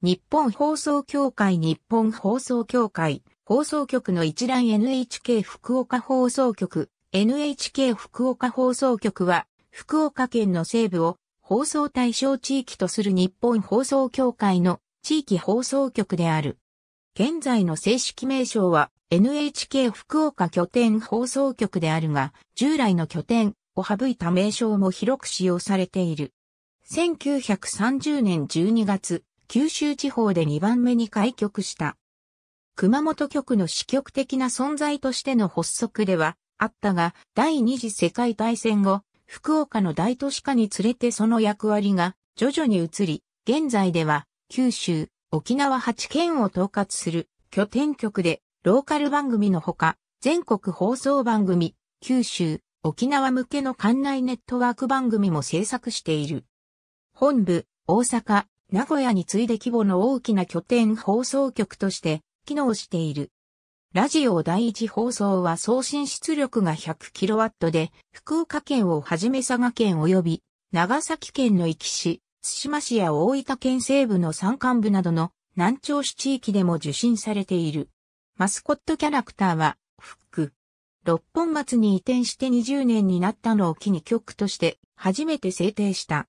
日本放送協会日本放送協会放送局の一覧 NHK 福岡放送局 NHK 福岡放送局は福岡県の西部を放送対象地域とする日本放送協会の地域放送局である。現在の正式名称は NHK 福岡拠点放送局であるが従来の拠点を省いた名称も広く使用されている。1930年12月九州地方で2番目に開局した。熊本局の支局的な存在としての発足ではあったが、第二次世界大戦後、福岡の大都市化につれてその役割が徐々に移り、現在では九州、沖縄8県を統括する拠点局でローカル番組のほか、全国放送番組、九州、沖縄向けの館内ネットワーク番組も制作している。本部、大阪、名古屋に次いで規模の大きな拠点放送局として機能している。ラジオ第一放送は送信出力が 100kW で、福岡県をはじめ佐賀県及び、長崎県の壱岐市、津島市や大分県西部の山間部などの南朝市地域でも受信されている。マスコットキャラクターは、フック。六本松に移転して20年になったのを機に局として初めて制定した。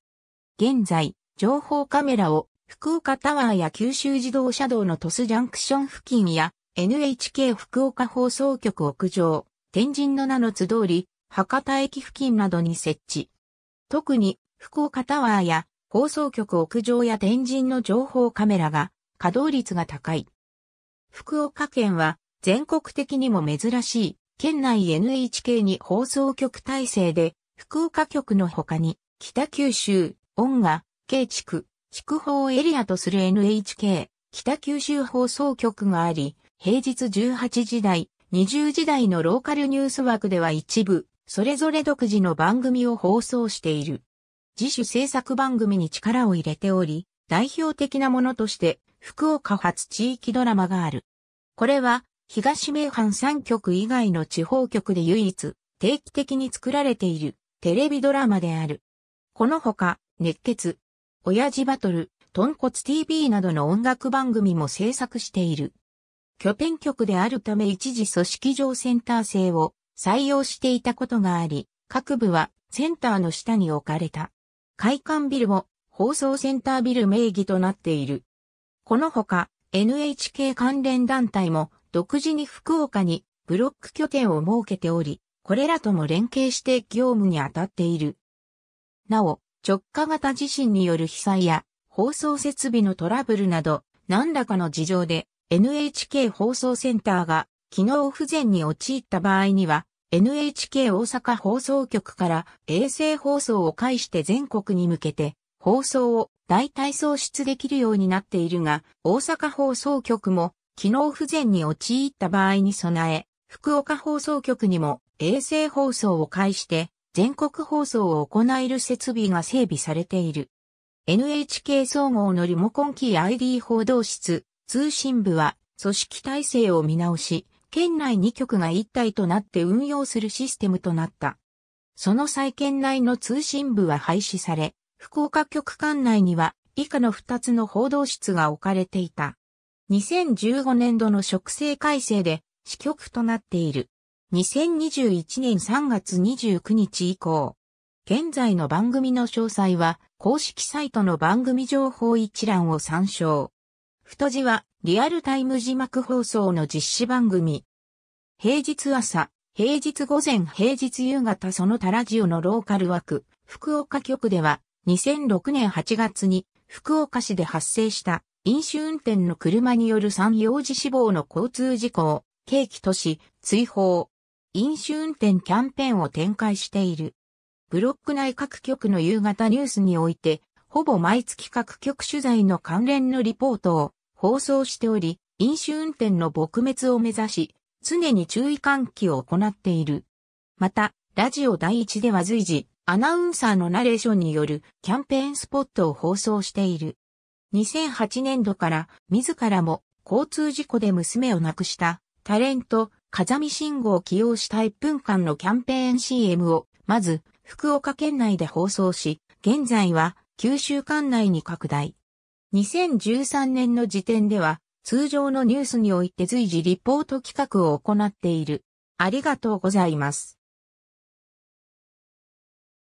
現在、情報カメラを福岡タワーや九州自動車道の鳥栖ジャンクション付近や NHK 福岡放送局屋上、天神の名の津通り、博多駅付近などに設置。特に福岡タワーや放送局屋上や天神の情報カメラが稼働率が高い。福岡県は全国的にも珍しい県内 NHK に放送局体制で福岡局の他に北九州、音が、K 地区、筑豊エリアとする NHK、北九州放送局があり、平日18時台、20時台のローカルニュース枠では一部、それぞれ独自の番組を放送している。自主制作番組に力を入れており、代表的なものとして、福岡発地域ドラマがある。これは、東名阪3局以外の地方局で唯一、定期的に作られている、テレビドラマである。このほか、熱血、親父バトル、トンコツ TV などの音楽番組も制作している。拠点局であるため一時組織上センター制を採用していたことがあり、各部はセンターの下に置かれた。会館ビルも放送センタービル名義となっている。このほか NHK 関連団体も独自に福岡にブロック拠点を設けており、これらとも連携して業務に当たっている。なお、直下型地震による被災や放送設備のトラブルなど何らかの事情で NHK 放送センターが機能不全に陥った場合には NHK 大阪放送局から衛星放送を介して全国に向けて放送を代替送出できるようになっているが大阪放送局も機能不全に陥った場合に備え福岡放送局にも衛星放送を介して全国放送を行える設備が整備されている。NHK 総合のリモコンキー ID 報道室、通信部は、組織体制を見直し、県内2局が一体となって運用するシステムとなった。その再県内の通信部は廃止され、福岡局管内には以下の2つの報道室が置かれていた。2015年度の職制改正で支局となっている。2021年3月29日以降。現在の番組の詳細は、公式サイトの番組情報一覧を参照。太字は、リアルタイム字幕放送の実施番組。平日朝、平日午前、平日夕方その他ラジオのローカル枠、福岡局では、2006年8月に、福岡市で発生した、飲酒運転の車による産業児死亡の交通事故を、景気都市、追放、飲酒運転キャンペーンを展開している。ブロック内各局の夕方ニュースにおいて、ほぼ毎月各局取材の関連のリポートを放送しており、飲酒運転の撲滅を目指し、常に注意喚起を行っている。また、ラジオ第一では随時、アナウンサーのナレーションによるキャンペーンスポットを放送している。2008年度から自らも交通事故で娘を亡くしたタレント風見信号を起用した1分間のキャンペーン CM を、まず、福岡県内で放送し、現在は、九州管内に拡大。2013年の時点では、通常のニュースにおいて随時リポート企画を行っている。ありがとうございます。